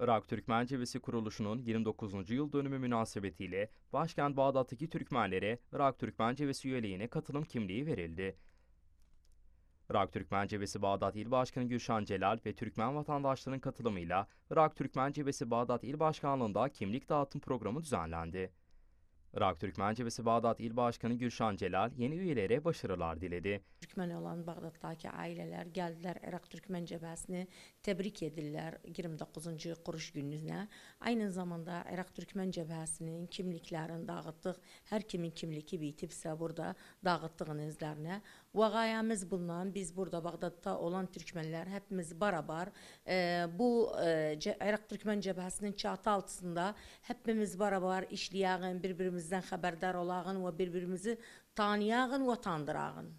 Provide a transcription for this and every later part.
Irak Türkmen Cevisi kuruluşunun 29. yıl dönümü münasebetiyle başkent Bağdat'taki Türkmenlere Irak Türkmen Cevisi üyeliğine katılım kimliği verildi. Irak Türkmen Cebesi Bağdat İl Başkanı Gülşan Celal ve Türkmen vatandaşlarının katılımıyla Irak Türkmen Cebesi Bağdat İl Başkanlığı'nda kimlik dağıtım programı düzenlendi. Irak Türkmen Cebesi Bağdat İl Başkanı Gülşan Celal yeni üyelere başarılar diledi. Türkmen olan Bağdat'taki aileler geldiler Irak Türkmen Cebesini tebrik edildiler 29. kuruş Günü'ne Aynı zamanda Irak Türkmen Cebesinin kimliklerini dağıttık. Her kimin kimliki bitipse burada dağıttığınızlarına. Vagayamız bulunan biz burada Bağdat'ta olan Türkmenler hepimiz barabar. E, bu e, Irak Türkmen Cebesinin çatı altında hepimiz barabar işleyen birbirimiz birbirimizden haberdar olağın ve birbirimizi tanıyağın ve tandırağın.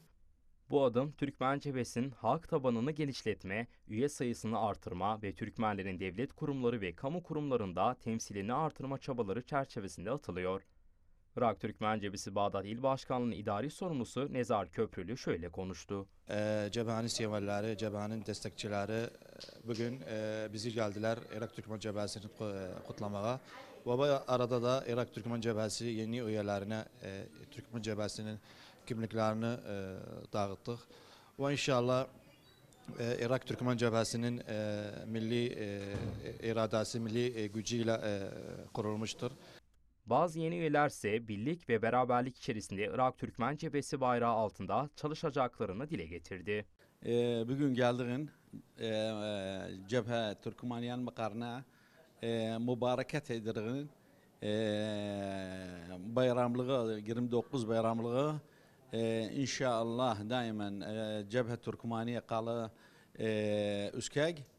Bu adım Türkmen cephesinin halk tabanını genişletme, üye sayısını artırma ve Türkmenlerin devlet kurumları ve kamu kurumlarında temsilini artırma çabaları çerçevesinde atılıyor. Irak Türkmen Cebisi Bağdat İl Başkanlığı'nın idari sorumlusu Nezar Köprülü şöyle konuştu. Ee, e, cephanin siyavalları, cephanin destekçileri bugün e, bizi geldiler Irak Türkmen Cebesi'ni e, kutlamaya. Ve arada da Irak Türkmen Cebesi yeni üyelerine e, Türkmen Cebesi'nin kimliklerini e, dağıttık. Ve inşallah e, Irak Türkmen Cebesi'nin e, milli e, iradesi, milli e, gücüyle e, kurulmuştur. Bazı yeni üyeler ise birlik ve beraberlik içerisinde Irak Türkmen cephesi bayrağı altında çalışacaklarını dile getirdi. Ee, bugün geldiğin e, e cephe Türkmeniyan makarna e, mübareket edildiğin e, bayramlığı 29 bayramlığı e, inşallah daimen e, cephe Türkmeniye kalı e, üskek.